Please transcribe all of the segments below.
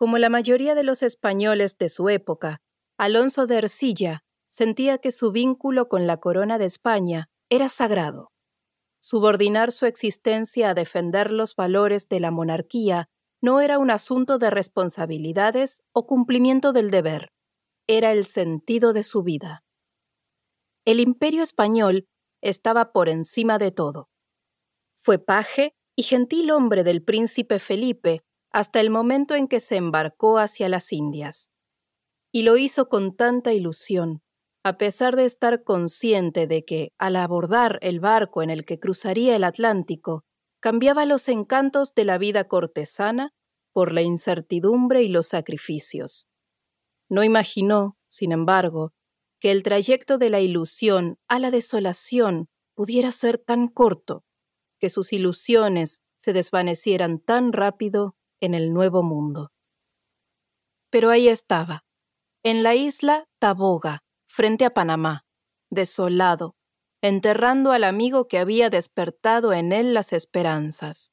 Como la mayoría de los españoles de su época, Alonso de Ercilla sentía que su vínculo con la corona de España era sagrado. Subordinar su existencia a defender los valores de la monarquía no era un asunto de responsabilidades o cumplimiento del deber, era el sentido de su vida. El imperio español estaba por encima de todo. Fue paje y gentil hombre del príncipe Felipe hasta el momento en que se embarcó hacia las Indias. Y lo hizo con tanta ilusión, a pesar de estar consciente de que, al abordar el barco en el que cruzaría el Atlántico, cambiaba los encantos de la vida cortesana por la incertidumbre y los sacrificios. No imaginó, sin embargo, que el trayecto de la ilusión a la desolación pudiera ser tan corto, que sus ilusiones se desvanecieran tan rápido en el Nuevo Mundo. Pero ahí estaba, en la isla Taboga, frente a Panamá, desolado, enterrando al amigo que había despertado en él las esperanzas.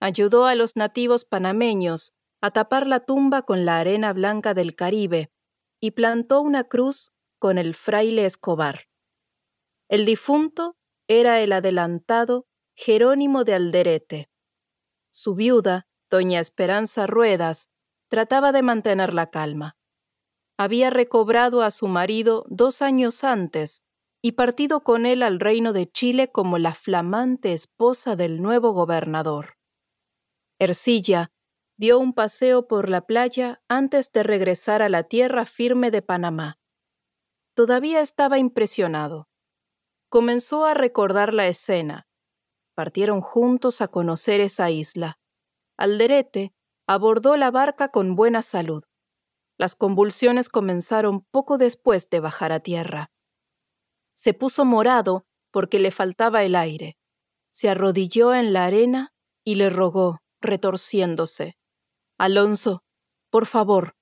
Ayudó a los nativos panameños a tapar la tumba con la arena blanca del Caribe y plantó una cruz con el fraile Escobar. El difunto era el adelantado Jerónimo de Alderete. Su viuda doña Esperanza Ruedas trataba de mantener la calma. Había recobrado a su marido dos años antes y partido con él al reino de Chile como la flamante esposa del nuevo gobernador. Ercilla dio un paseo por la playa antes de regresar a la tierra firme de Panamá. Todavía estaba impresionado. Comenzó a recordar la escena. Partieron juntos a conocer esa isla. Alderete abordó la barca con buena salud. Las convulsiones comenzaron poco después de bajar a tierra. Se puso morado porque le faltaba el aire. Se arrodilló en la arena y le rogó, retorciéndose. Alonso, por favor,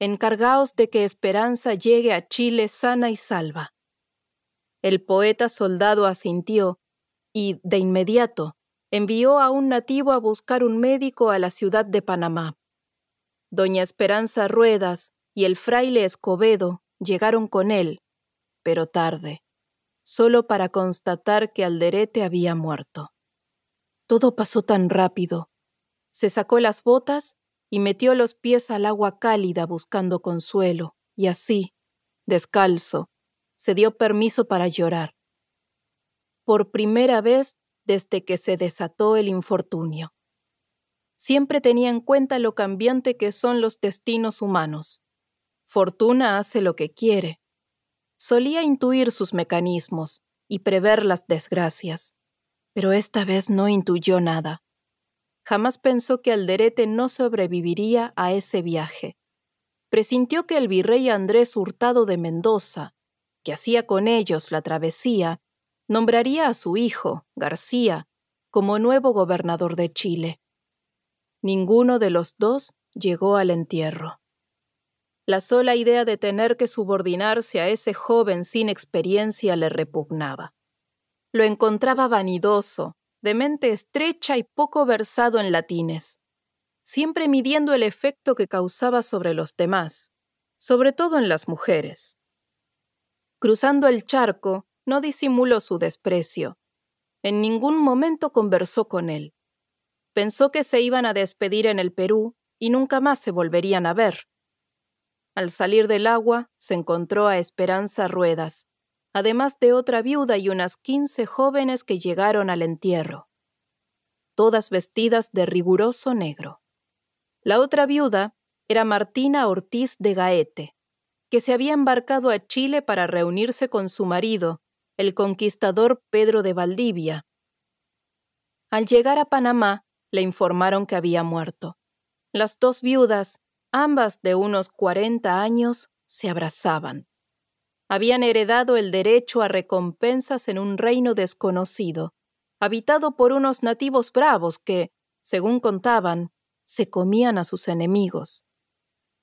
encargaos de que Esperanza llegue a Chile sana y salva. El poeta soldado asintió y, de inmediato, envió a un nativo a buscar un médico a la ciudad de Panamá. Doña Esperanza Ruedas y el fraile Escobedo llegaron con él, pero tarde, solo para constatar que Alderete había muerto. Todo pasó tan rápido. Se sacó las botas y metió los pies al agua cálida buscando consuelo, y así, descalzo, se dio permiso para llorar. Por primera vez desde que se desató el infortunio. Siempre tenía en cuenta lo cambiante que son los destinos humanos. Fortuna hace lo que quiere. Solía intuir sus mecanismos y prever las desgracias, pero esta vez no intuyó nada. Jamás pensó que Alderete no sobreviviría a ese viaje. Presintió que el virrey Andrés Hurtado de Mendoza, que hacía con ellos la travesía, nombraría a su hijo, García, como nuevo gobernador de Chile. Ninguno de los dos llegó al entierro. La sola idea de tener que subordinarse a ese joven sin experiencia le repugnaba. Lo encontraba vanidoso, de mente estrecha y poco versado en latines, siempre midiendo el efecto que causaba sobre los demás, sobre todo en las mujeres. Cruzando el charco, no disimuló su desprecio. En ningún momento conversó con él. Pensó que se iban a despedir en el Perú y nunca más se volverían a ver. Al salir del agua, se encontró a Esperanza Ruedas, además de otra viuda y unas quince jóvenes que llegaron al entierro, todas vestidas de riguroso negro. La otra viuda era Martina Ortiz de Gaete, que se había embarcado a Chile para reunirse con su marido, el conquistador Pedro de Valdivia. Al llegar a Panamá, le informaron que había muerto. Las dos viudas, ambas de unos 40 años, se abrazaban. Habían heredado el derecho a recompensas en un reino desconocido, habitado por unos nativos bravos que, según contaban, se comían a sus enemigos.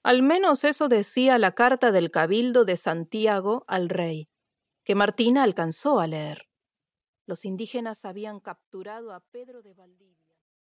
Al menos eso decía la carta del Cabildo de Santiago al rey que Martina alcanzó a leer. Los indígenas habían capturado a Pedro de Valdivia.